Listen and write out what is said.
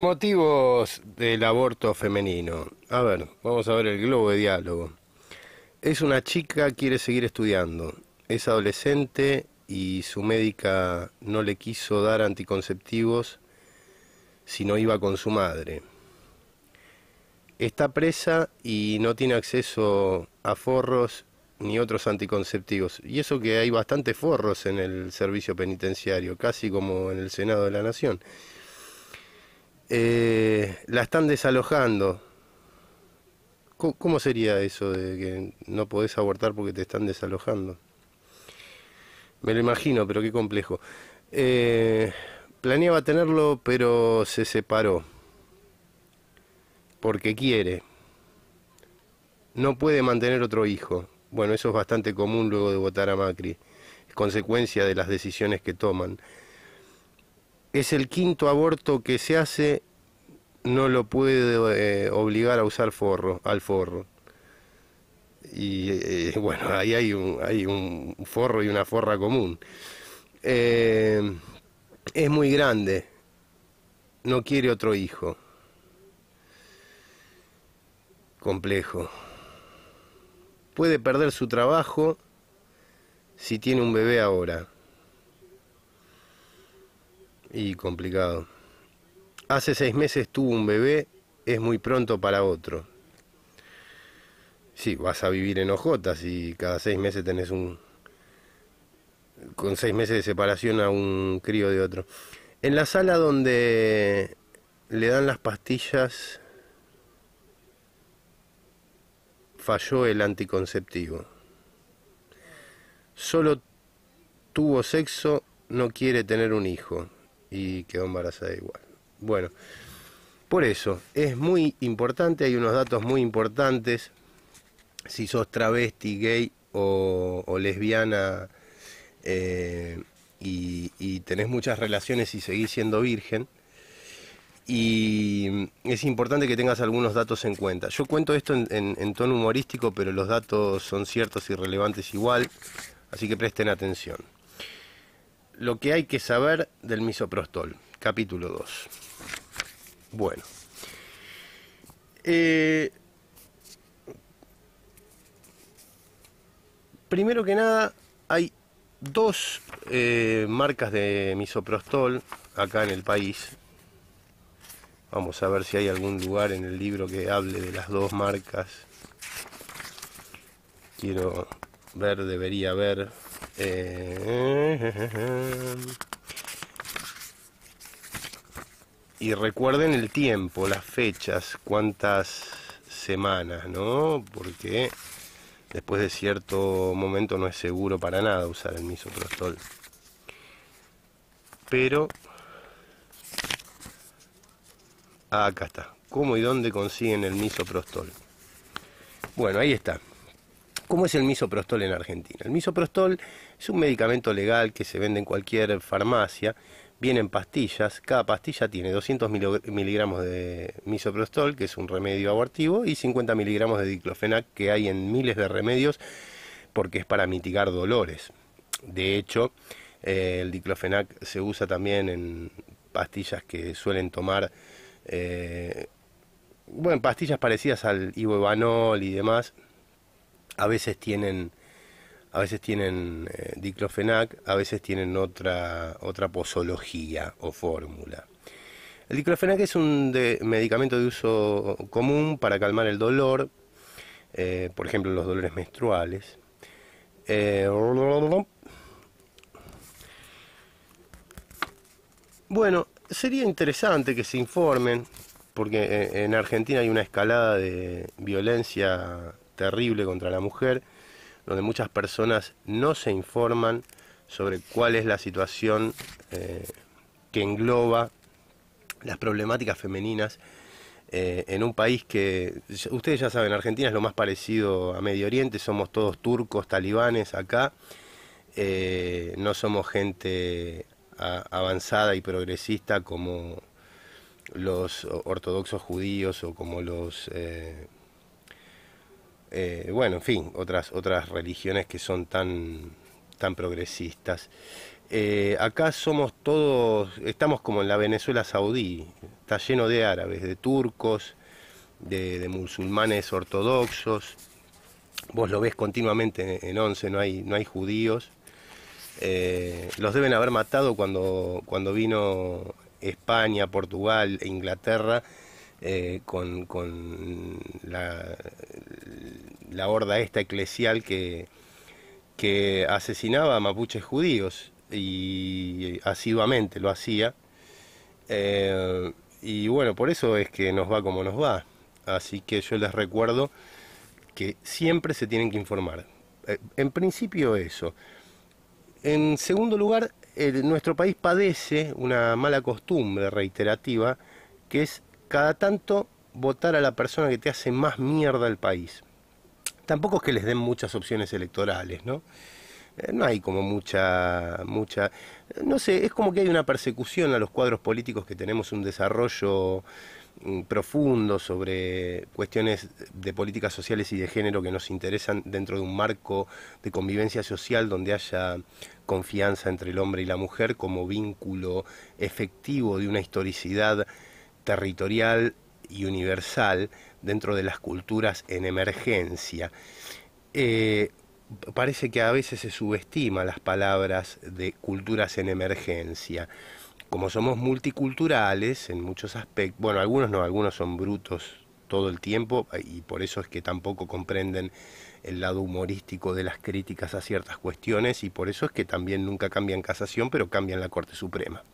Motivos del aborto femenino. A ver, vamos a ver el globo de diálogo. Es una chica, quiere seguir estudiando. Es adolescente y su médica no le quiso dar anticonceptivos si no iba con su madre. Está presa y no tiene acceso a forros ni otros anticonceptivos. Y eso que hay bastantes forros en el servicio penitenciario, casi como en el Senado de la Nación. Eh, la están desalojando. ¿Cómo, sería eso de que no podés abortar porque te están desalojando? Me lo imagino, pero qué complejo. Eh, planeaba tenerlo, pero se separó. Porque quiere. No puede mantener otro hijo. Bueno, eso es bastante común luego de votar a Macri. Es consecuencia de las decisiones que toman es el quinto aborto que se hace, no lo puede eh, obligar a usar forro, al forro. Y eh, bueno, ahí hay un, hay forro y una forra común. Eh, es muy grande, no quiere otro hijo. Complejo. Puede perder su trabajo si tiene un bebé ahora. Y complicado. Hace seis meses tuvo un bebé, es muy pronto para otro. Sí, vas a vivir en ojotas y cada seis meses tenés un... con seis meses de separación a un crío de otro. En la sala donde le dan las pastillas falló el anticonceptivo. Solo tuvo sexo, no quiere tener un hijo y quedó embarazada igual. Bueno, por eso es muy importante, hay unos datos muy importantes, si sos travesti, gay o, lesbiana eh, y, tenés muchas relaciones y seguís siendo virgen, y es importante que tengas algunos datos en cuenta. Yo cuento esto en, tono humorístico, pero los datos son ciertos y relevantes igual, así que presten atención. Lo que hay que saber del misoprostol, capítulo 2. Bueno. Eh, primero que nada, hay dos eh, marcas de misoprostol acá en el país. Vamos a ver si hay algún lugar en el libro que hable de las dos marcas. Quiero ver, debería ver eh, y recuerden el tiempo, las fechas, cuántas semanas, ¿no? Porque después de cierto momento no es seguro para nada usar el misoprostol. Pero acá está. ¿Cómo y dónde consiguen el misoprostol? Bueno, ahí está. ¿Cómo es el misoprostol en Argentina? El misoprostol es un medicamento legal que se vende en cualquier farmacia, viene en pastillas, cada pastilla tiene 200 miligramos de misoprostol, que es un remedio abortivo, y 50 miligramos de diclofenac, que hay en miles de remedios, porque es para mitigar dolores. De hecho, eh, el diclofenac se usa también en pastillas que suelen tomar... Eh, bueno, pastillas parecidas al ibuprofeno y demás, a veces tienen, a veces tienen eh, diclofenac, a veces tienen otra, otra posología o fórmula. El diclofenac es un medicamento de uso común para calmar el dolor, eh, por ejemplo los dolores menstruales. Eh, bueno, sería interesante que se informen, porque en Argentina hay una escalada de violencia terrible contra la mujer, donde muchas personas no se informan sobre cuál es la situación eh, que engloba las problemáticas femeninas eh, en un país que, ustedes ya saben, Argentina es lo más parecido a Medio Oriente, somos todos turcos, talibanes acá, eh, no somos gente avanzada y progresista como los ortodoxos judíos o como los eh, bueno, en fin, otras, otras religiones que son tan, tan progresistas. Eh, acá somos todos, estamos como en la Venezuela saudí, está lleno de árabes, de turcos, de, musulmanes ortodoxos, vos lo ves continuamente en Once, no hay, no hay judíos. Eh, los deben haber matado cuando, cuando vino España, Portugal, e Inglaterra, con la, la horda esta eclesial que, asesinaba a mapuches judíos y asiduamente lo hacía. Eh, y bueno, por eso es que nos va como nos va. Así que yo les recuerdo que siempre se tienen que informar. Eh, en principio eso. En segundo lugar, nuestro país padece una mala costumbre reiterativa que es cada tanto votar a la persona que te hace más mierda el país tampoco es que les den muchas opciones electorales, ¿no? Eh, no hay como mucha, mucha, no sé, es como que hay una persecución a los cuadros políticos que tenemos un desarrollo mm, profundo sobre cuestiones de políticas sociales y de género que nos interesan dentro de un marco de convivencia social donde haya confianza entre el hombre y la mujer como vínculo efectivo de una historicidad territorial y universal dentro de las culturas en emergencia. Eh, parece que a veces se subestima las palabras de culturas en emergencia. Como somos multiculturales en muchos aspectos, bueno, algunos no, algunos son brutos todo el tiempo y por eso es que tampoco comprenden el lado humorístico de las críticas a ciertas cuestiones y por eso es que también nunca cambian casación, pero cambian la Corte Suprema.